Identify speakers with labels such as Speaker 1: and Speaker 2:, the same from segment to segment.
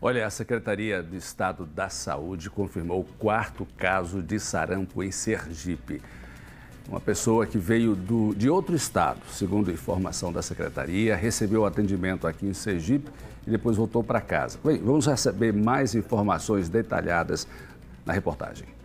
Speaker 1: Olha, a Secretaria do Estado da Saúde confirmou o quarto caso de sarampo em Sergipe. Uma pessoa que veio do, de outro estado, segundo informação da secretaria, recebeu atendimento aqui em Sergipe e depois voltou para casa. Bem, vamos receber mais informações detalhadas na reportagem.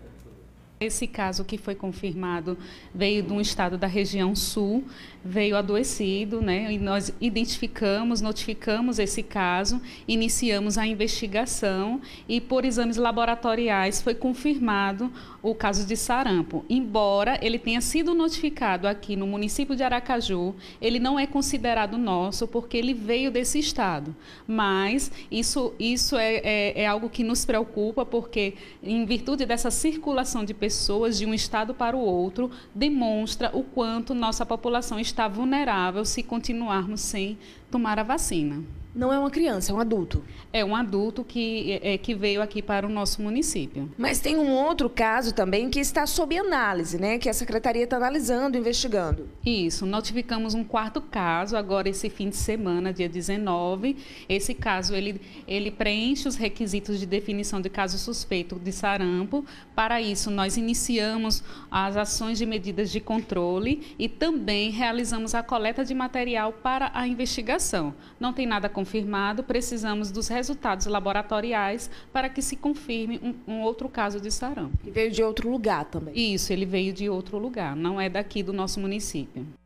Speaker 2: Esse caso que foi confirmado veio de um estado da região sul, veio adoecido, né? E nós identificamos, notificamos esse caso, iniciamos a investigação e por exames laboratoriais foi confirmado o caso de sarampo. Embora ele tenha sido notificado aqui no município de Aracaju, ele não é considerado nosso porque ele veio desse estado. Mas isso, isso é, é, é algo que nos preocupa porque, em virtude dessa circulação de pessoas pessoas de um estado para o outro demonstra o quanto nossa população está vulnerável se continuarmos sem tomar a vacina não é uma criança, é um adulto. É um adulto que, é, é, que veio aqui para o nosso município. Mas tem um outro caso também que está sob análise, né? Que a secretaria está analisando, investigando. Isso. Notificamos um quarto caso agora esse fim de semana, dia 19. Esse caso ele, ele preenche os requisitos de definição de caso suspeito de sarampo. Para isso, nós iniciamos as ações de medidas de controle e também realizamos a coleta de material para a investigação. Não tem nada com confirmado, precisamos dos resultados laboratoriais para que se confirme um, um outro caso de sarampo. E veio de outro lugar também? Isso, ele veio de outro lugar, não é daqui do nosso município.